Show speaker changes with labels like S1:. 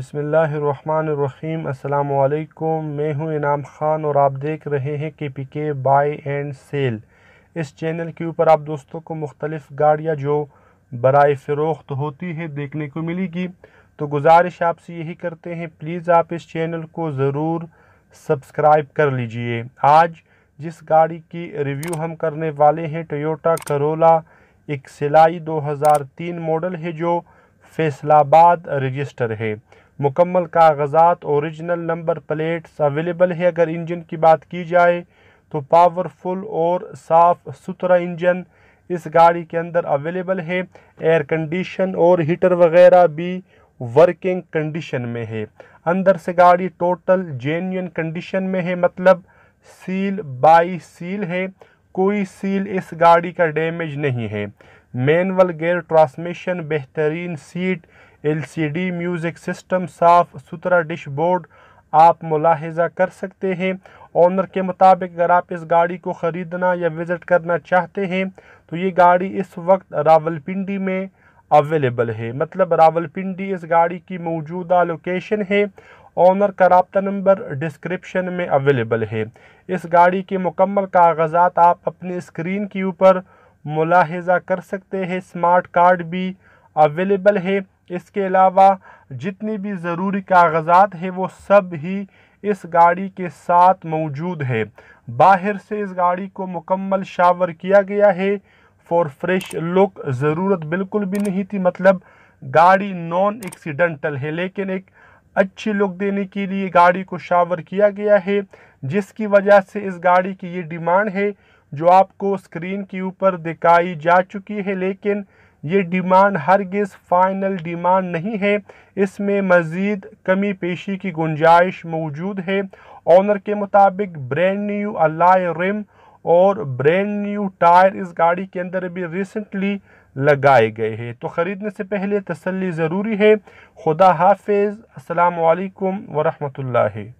S1: बिसमीम् अल्लाम मैं हूं इनाम खान और आप देख रहे हैं K P K buy and sell इस चैनल के ऊपर आप दोस्तों को मुख्तलिफ़ गाड़ियाँ जो बरए फ़रोख्त होती है देखने को मिलेगी तो गुजारिश आपसे यही करते हैं प्लीज़ आप इस चैनल को ज़रूर सब्सक्राइब कर लीजिए आज जिस गाड़ी की रिव्यू हम करने वाले हैं टोयोटा करोला एक सिलाई तीन मॉडल है जो फैसलाबाद रजिस्टर है मुकम्मल कागजात ओरिजिनल नंबर प्लेट्स अवेलेबल है अगर इंजन की बात की जाए तो पावरफुल और साफ़ सुथरा इंजन इस गाड़ी के अंदर अवेलेबल है एयर कंडीशन और हीटर वगैरह भी वर्किंग कंडीशन में है अंदर से गाड़ी टोटल जेन्यन कंडीशन में है मतलब सील बाई सील है कोई सील इस गाड़ी का डैमेज नहीं है मैनुअल गेयर ट्रांसमिशन बेहतरीन सीट एलसीडी म्यूज़िक सिस्टम साफ़ सुथरा डिशबोर्ड आप मुलाहिजा कर सकते हैं ऑनर के मुताबिक अगर आप इस गाड़ी को ख़रीदना या विज़िट करना चाहते हैं तो ये गाड़ी इस वक्त रावलपिंडी में अवेलेबल है मतलब रावलपिंडी इस गाड़ी की मौजूदा लोकेशन है ऑनर का रबता नंबर डिस्क्रिप्शन में अवेलेबल है इस गाड़ी के मुकम्मल कागजात आप अपने स्क्रीन के ऊपर मुलाहजा कर सकते हैं स्मार्ट कार्ड भी अवेलेबल है इसके अलावा जितनी भी ज़रूरी कागजात है वो सब ही इस गाड़ी के साथ मौजूद है बाहर से इस गाड़ी को मुकम्मल शावर किया गया है फॉर फ्रेश लुक ज़रूरत बिल्कुल भी नहीं थी मतलब गाड़ी नॉन एक्सीडेंटल है लेकिन एक अच्छी लुक देने के लिए गाड़ी को शावर किया गया है जिसकी वजह से इस गाड़ी की ये डिमांड है जो आपको स्क्रीन के ऊपर दिखाई जा चुकी है लेकिन ये डिमांड हरगिज़ फाइनल डिमांड नहीं है इसमें मज़ीद कमी पेशी की गुंजाइश मौजूद है ऑनर के मुताबिक ब्रैंड न्यू अलाय रिम और ब्रैंड न्यू टायर इस गाड़ी के अंदर भी रिसेंटली लगाए गए हैं तो ख़रीदने से पहले तसल्ली ज़रूरी है खुदा हाफिज़ वरहमत ला